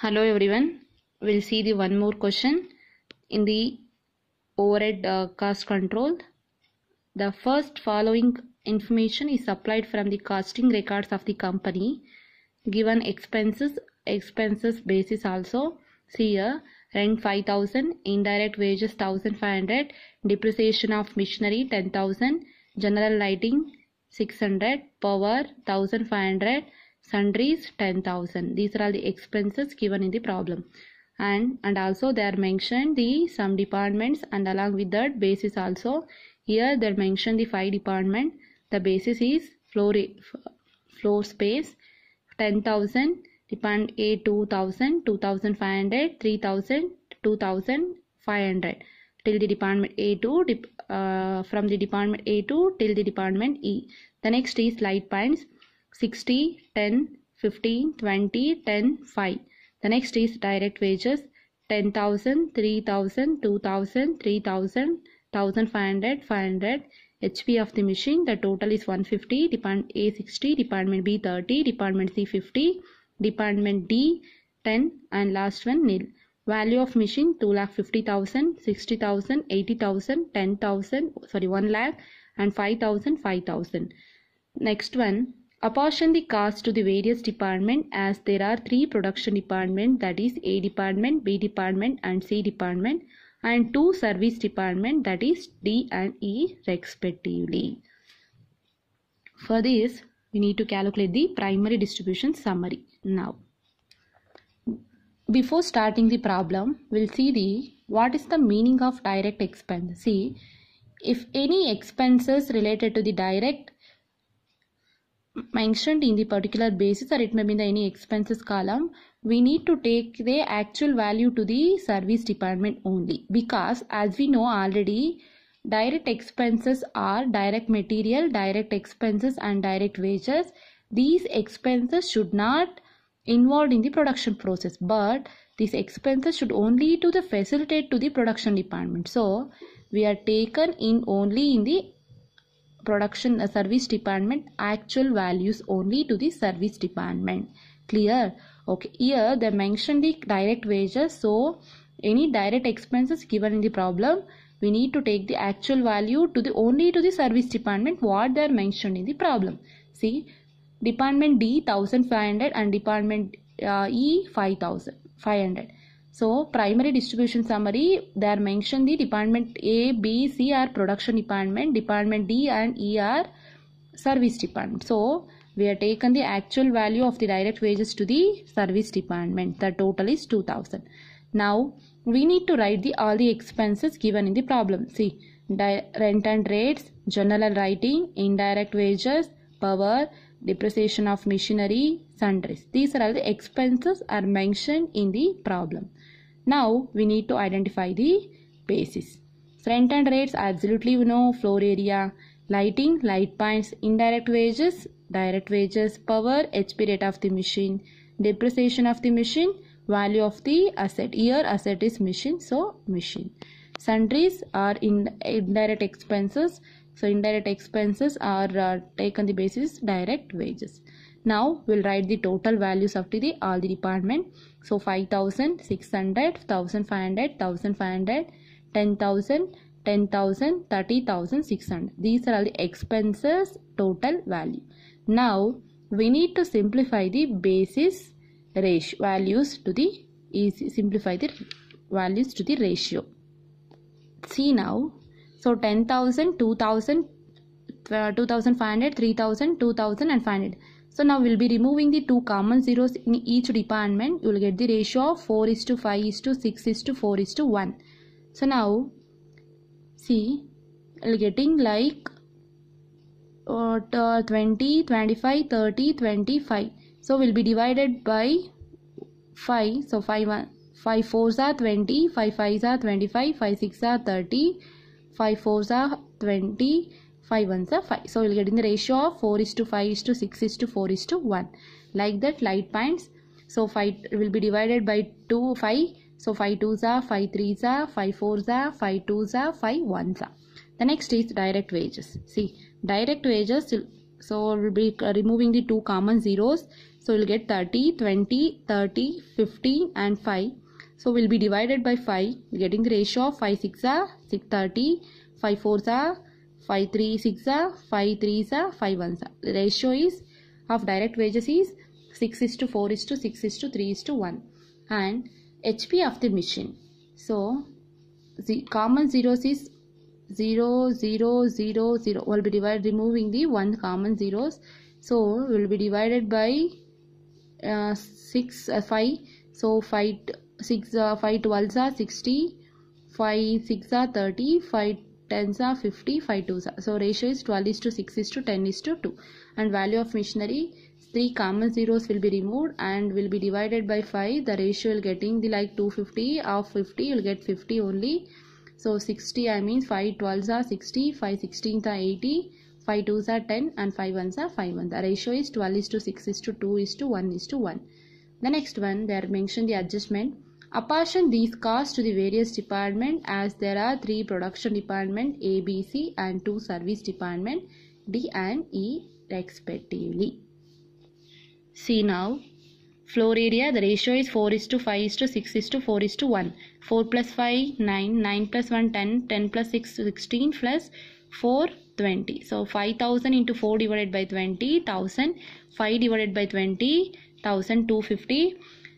Hello everyone, we'll see the one more question in the overhead uh, cost control. The first following information is supplied from the costing records of the company. Given expenses, expenses basis also. See here, rent 5000, indirect wages 1500, depreciation of machinery 10000, general lighting 600, power 1500, sundries 10,000. These are the expenses given in the problem. And, and also they are mentioned the some departments and along with that basis also. Here they are mentioned the five department. The basis is floor, floor space 10,000, Department A 2,000, 2,500, 3,000, 2,500 till the department A2 uh, from the department A2 till the department E. The next is light points. 60, 10, 15, 20, 10, 5. The next is direct wages 10,000, 3,000, 2,000, 3,000, 1,500, 500. HP of the machine the total is 150, Department A 60, Department B 30, Department C 50, Department D 10 and last one nil. Value of machine 2 lakh 50,000, 60,000, 80,000, 10,000, sorry 1 lakh and 5,000, 5,000. Next one apportion the cost to the various department as there are three production department that is A department, B department and C department and two service department that is D and E respectively. For this we need to calculate the primary distribution summary now. Before starting the problem we'll see the what is the meaning of direct expense. See if any expenses related to the direct mentioned in the particular basis or it may be in the any expenses column we need to take the actual value to the service department only because as we know already direct expenses are direct material direct expenses and direct wages these expenses should not involved in the production process but these expenses should only to the facilitate to the production department so we are taken in only in the production uh, service department actual values only to the service department clear okay here they mentioned the direct wages so any direct expenses given in the problem we need to take the actual value to the only to the service department what they are mentioned in the problem see department d 1500 and department uh, e 5500 so primary distribution summary, they are mentioned the department A, B, C are production department, department D and E are service department. So we are taken the actual value of the direct wages to the service department. The total is 2000. Now we need to write the all the expenses given in the problem. See rent and rates, general writing, indirect wages, power, depreciation of machinery, sundries. These are all the expenses are mentioned in the problem. Now we need to identify the basis. Rent and rates absolutely we know floor area, lighting, light points, indirect wages, direct wages, power, HP rate of the machine, depreciation of the machine, value of the asset. Here asset is machine so machine. Sundries are in indirect expenses so indirect expenses are uh, taken the basis direct wages. Now we'll write the total values of the all the department. So 5,000, 600, 1,500, 1,500, 10,000, 10,000, 30,000, These are all the expenses total value. Now we need to simplify the basis ratio values to the easy simplify the values to the ratio. See now so 10,000, 2,000, uh, 2,500, 3,000, 2,000 and 500. So now we'll be removing the two common zeros in each department. You will get the ratio of 4 is to 5 is to 6 is to 4 is to 1. So now see we will getting like uh, 20, 25, 30, 25. So we will be divided by 5. So 5, 5 4s are 20, 5 5s are 25, 5 6 are 30, 5 fours are 20 5 ones are 5 so you get in the ratio of 4 is to 5 is to 6 is to 4 is to 1 like that light points. so 5 will be divided by 2 5 so 5 2s are 5 3s are 5 4s are 5 2s are 5 1s are the next is direct wages see direct wages so we'll be removing the two common zeros so you'll get 30 20 30 15 and 5 so we will be divided by 5 getting the ratio of 5 6 are 630, 5 4 are 5 3 6 are 5 3 are 5 1 are. The ratio is of direct wages is 6 is to 4 is to 6 is to 3 is to 1 and HP of the machine. So the common zeros is 0 0 0 0 will be divided removing the one common zeros so will be divided by uh, 6 uh, 5 so 5 6 uh, 5 12 are 60 5 6 are 30 5 10 are 50 5 2 are so ratio is 12 is to 6 is to 10 is to 2 and value of missionary 3 common zeros will be removed and will be divided by 5 the ratio will getting the like 250 of 50 you'll get 50 only so 60 i mean 5 12s are 60 5 16s are 80 5 2s are 10 and 5 1s are 5 1 the ratio is 12 is to 6 is to 2 is to 1 is to 1 the next one they are mentioned the adjustment Apportion these costs to the various departments as there are three production department A, B, C and two service department D and E respectively. See now floor area the ratio is 4 is to 5 is to 6 is to 4 is to 1 4 plus 5 9 9 plus 1 10 10 plus 6 16 plus 4 20 so 5000 into 4 divided by 20 1000 5 divided by 20 1250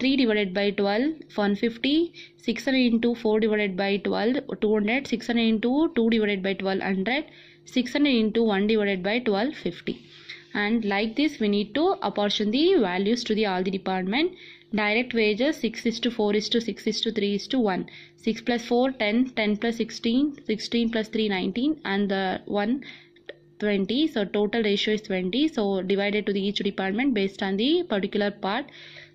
3 divided by 12 150 600 into 4 divided by 12 200 600 into 2 divided by 12 100 600 into 1 divided by 12 50 and like this we need to apportion the values to the all the department direct wages 6 is to 4 is to 6 is to 3 is to 1 6 plus 4 10 10 plus 16 16 plus 3 19 and the 1 20 so total ratio is 20 so divided to the each department based on the particular part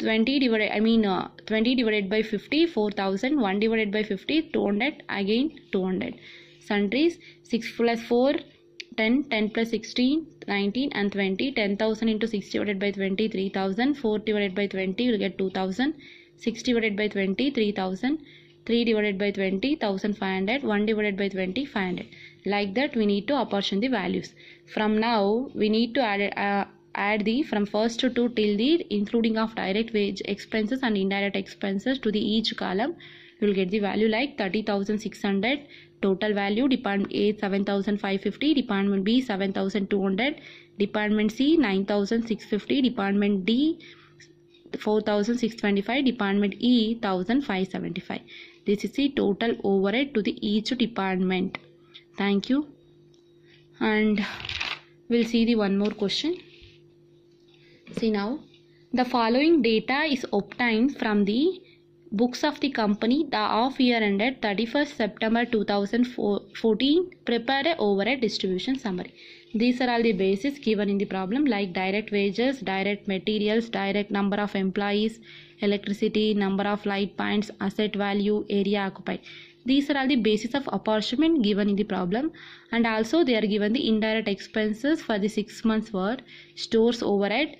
20 divided i mean uh, 20 divided by 50 4000 1 divided by 50 200 again 200 sundries 6 plus 4 10 10 plus 16 19 and 20 10000 into 6 divided by 20 3000 4 divided by 20 you'll get 2000 6 divided by 20 3000 3 divided by 20 1500 1 divided by 20 500 like that we need to apportion the values from now we need to add uh, add the from first to two till the including of direct wage expenses and indirect expenses to the each column you will get the value like 30600 total value department a 7550 department b 7200 department c 9650 department d 4625 department e 1575 this is the total overhead to the each department thank you and we'll see the one more question See now, the following data is obtained from the books of the company the of year ended 31st September 2014 prepare a overhead distribution summary. These are all the basis given in the problem like direct wages, direct materials, direct number of employees, electricity, number of light points, asset value, area occupied. These are all the basis of apportionment given in the problem and also they are given the indirect expenses for the 6 months were stores overhead,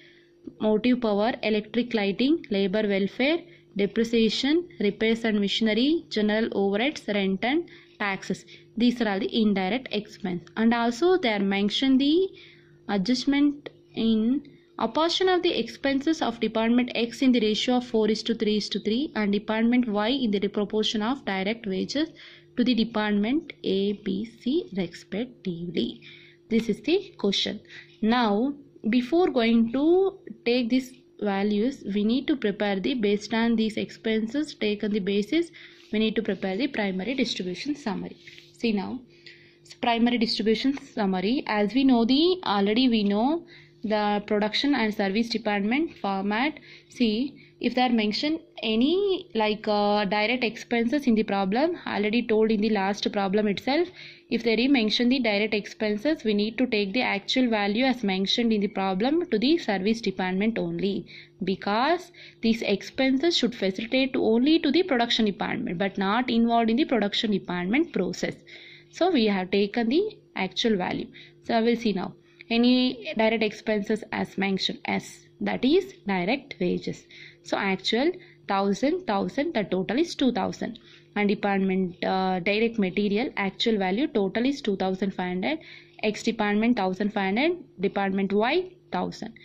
motive power, electric lighting, labor welfare, depreciation, repairs and machinery, general overheads, rent and taxes. These are all the indirect expense. And also they are mentioned the adjustment in a portion of the expenses of Department X in the ratio of 4 is to 3 is to 3 and Department Y in the proportion of direct wages to the Department A, B, C respectively. This is the question. Now, before going to take these values we need to prepare the based on these expenses taken the basis we need to prepare the primary distribution summary see now primary distribution summary as we know the already we know the production and service department format see if they are mentioned any like uh, direct expenses in the problem already told in the last problem itself if they mention the direct expenses we need to take the actual value as mentioned in the problem to the service department only because these expenses should facilitate only to the production department but not involved in the production department process so we have taken the actual value so I will see now any direct expenses as mentioned as that is direct wages so actual 1000 1000 the total is 2000 and department uh, direct material actual value total is 2500 x department 1500 department y 1000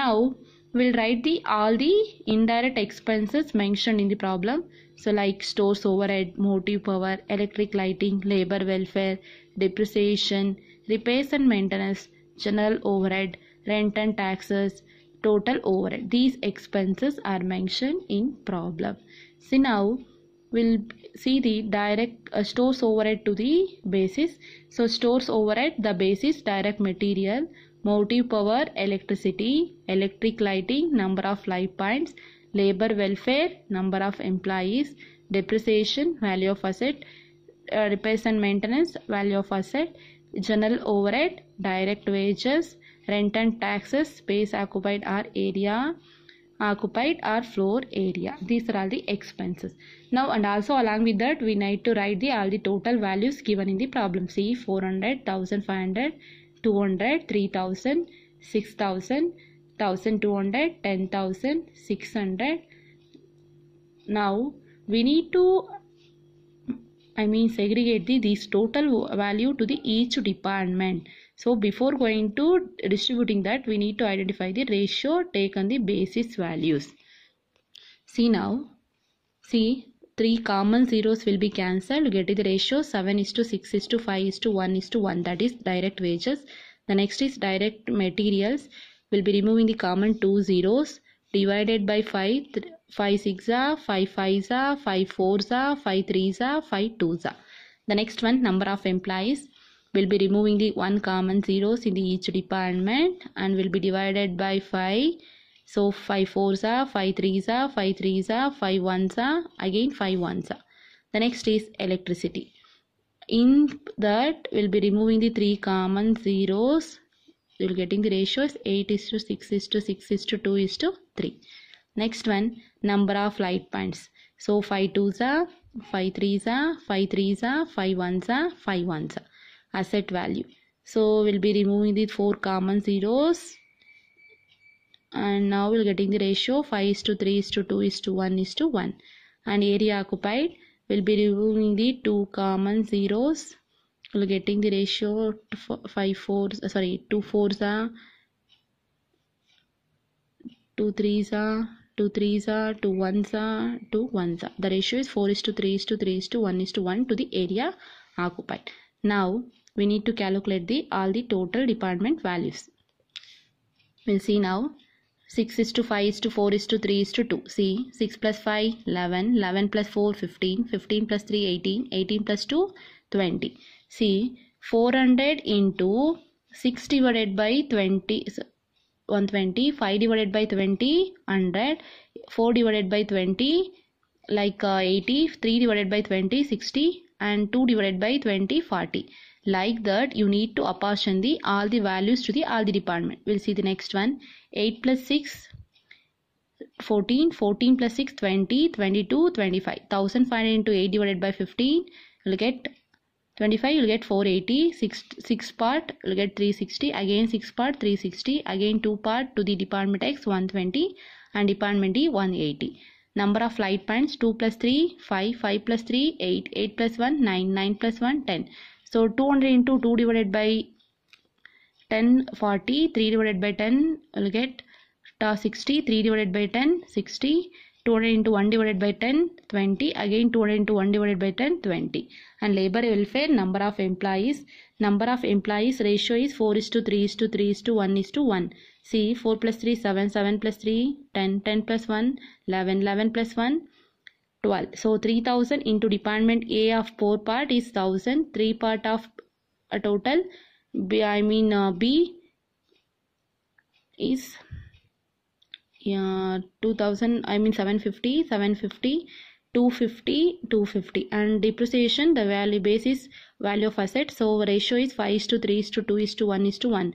now we'll write the all the indirect expenses mentioned in the problem so like stores overhead motive power electric lighting labor welfare depreciation repairs and maintenance general overhead rent and taxes total overhead these expenses are mentioned in problem see now we'll see the direct uh, stores overhead to the basis so stores overhead the basis direct material motive power electricity electric lighting number of light points labor welfare number of employees depreciation value of asset uh, repairs and maintenance value of asset general overhead direct wages rent and taxes space occupied or area occupied or floor area these are all the expenses now and also along with that we need to write the all the total values given in the problem see 400 1500 200 3000 6000 1200 10000 600 now we need to i mean segregate the, these total value to the each department so before going to distributing that we need to identify the ratio taken the basis values see now see three common zeros will be cancelled get the ratio 7 is to 6 is to 5 is to 1 is to 1 that is direct wages the next is direct materials will be removing the common two zeros divided by five. 5 6 are 5 5 are 5 4 are 5 3 are 5 2 are the next one number of employees we'll be removing the 1 common zeros in the each department and will be divided by 5 so 5 fours are 5 threes are 5 threes are 5 ones are again 5 ones are the next is electricity in that we'll be removing the 3 common zeros you'll getting the ratio is 8 is to 6 is to 6 is to 2 is to 3 next one number of light points so 5 twos are 5 threes are 5 threes are 5 ones are 5 ones are asset value so we'll be removing the four common zeros and now we're getting the ratio 5 is to 3 is to 2 is to 1 is to 1 and area occupied we'll be removing the two common zeros we're getting the ratio 5 four sorry 2 fours are 2 threes are 2 threes are 2 ones are 2 ones are the ratio is 4 is to 3 is to 3 is to 1 is to 1 to the area occupied now we need to calculate the all the total department values we'll see now 6 is to 5 is to 4 is to 3 is to 2 see 6 plus 5 11 11 plus 4 15 15 plus 3 18 18 plus 2 20 see 400 into 6 divided by 20 120 5 divided by 20 100 4 divided by 20 like uh, 80 3 divided by 20 60 and 2 divided by 20 40 like that, you need to apportion the all the values to the all the department. We'll see the next one. 8 plus 6, 14, 14 plus 6, 20, 22, 25. 1500 into 8 divided by 15, you'll get 25, you'll get 480, 6, 6 part, you'll get 360, again 6 part, 360, again 2 part to the department X, 120 and department D, 180 number of light points 2 plus 3 5 5 plus 3 8 8 plus 1 9 9 plus 1 10 so 200 into 2 divided by 10 40 3 divided by 10 will get 60 3 divided by 10 60 200 into 1 divided by 10 20 again 200 into 1 divided by 10 20 and labor welfare number of employees number of employees ratio is 4 is to 3 is to 3 is to 1 is to 1 see 4 plus 3 7 7 plus 3 10 10 plus 1 11 11 plus 1 12 so 3000 into department a of 4 part is 1000 3 part of a total b i mean uh, b is yeah 2000 i mean 750 750 250 250 and depreciation the value base is value of asset so ratio is 5 is to 3 is to 2 is to 1 is to 1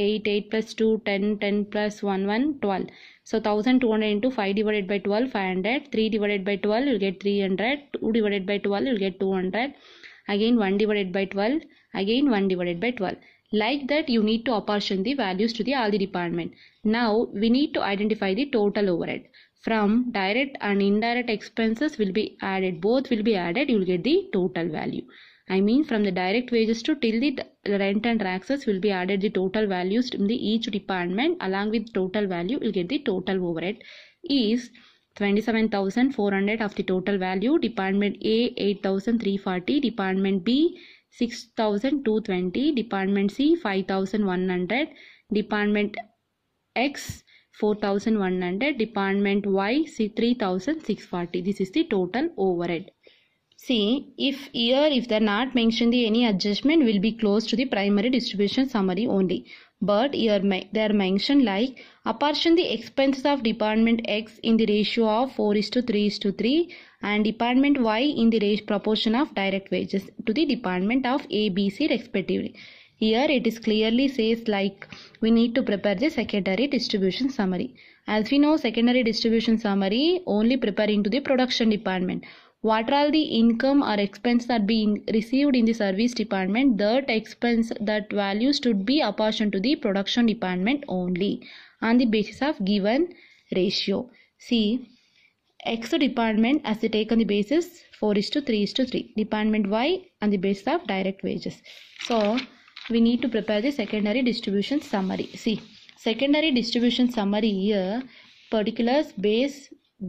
8 8 plus 2 10 10 plus 1 1 12 so 1200 into 5 divided by 12 500 3 divided by 12 you'll get 300 2 divided by 12 you'll get 200 again 1 divided by 12 again 1 divided by 12 like that you need to apportion the values to the all the department now we need to identify the total overhead from direct and indirect expenses will be added both will be added you will get the total value I mean from the direct wages to till the rent and taxes will be added the total values in the each department along with total value you'll get the total overhead is 27400 of the total value department A 8340 department B 6220 department C 5100 department X 4100 department y 3640 this is the total overhead See, if here, if they're not mentioned, any adjustment will be close to the primary distribution summary only. But here they are mentioned like apportion the expenses of department X in the ratio of 4 is to 3 is to 3 and department Y in the ratio proportion of direct wages to the department of A, B, C respectively. Here it is clearly says like we need to prepare the secondary distribution summary. As we know secondary distribution summary only prepare into the production department what are the income or expense that being received in the service department that expense that value should be apportioned to the production department only on the basis of given ratio see x department as they take on the basis 4 is to 3 is to 3 department y on the basis of direct wages so we need to prepare the secondary distribution summary see secondary distribution summary here particulars base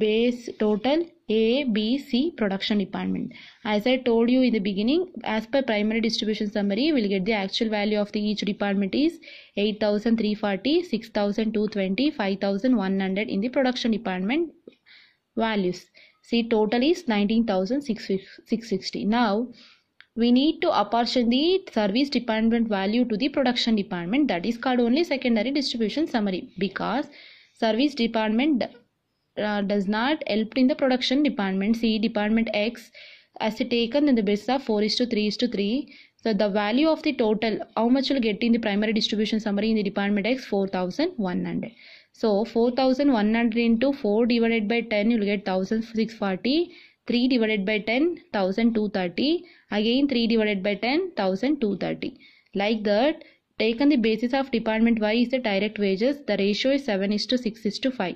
base total ABC production department. As I told you in the beginning, as per primary distribution summary, we'll get the actual value of the each department is 8340, 6220, 5100 in the production department values. See, total is 19660. Now, we need to apportion the service department value to the production department that is called only secondary distribution summary because service department uh, does not help in the production department see department x as it taken in the basis of 4 is to 3 is to 3 so the value of the total how much you'll get in the primary distribution summary in the department x 4100 so 4100 into 4 divided by 10 you'll get 1640 3 divided by 10 1230 again 3 divided by 10 1230 like that taken the basis of department y is the direct wages the ratio is 7 is to 6 is to 5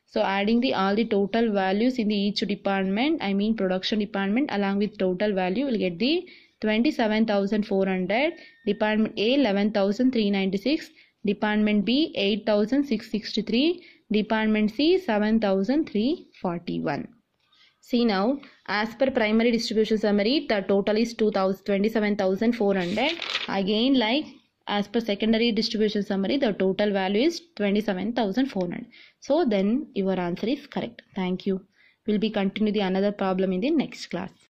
so adding the all the total values in the each department i mean production department along with total value we'll get the 27400 department a 11396 department b 8663 department c 7341 See now, as per primary distribution summary, the total is 27,400. Again, like as per secondary distribution summary the total value is 27400 so then your answer is correct thank you we'll be continuing the another problem in the next class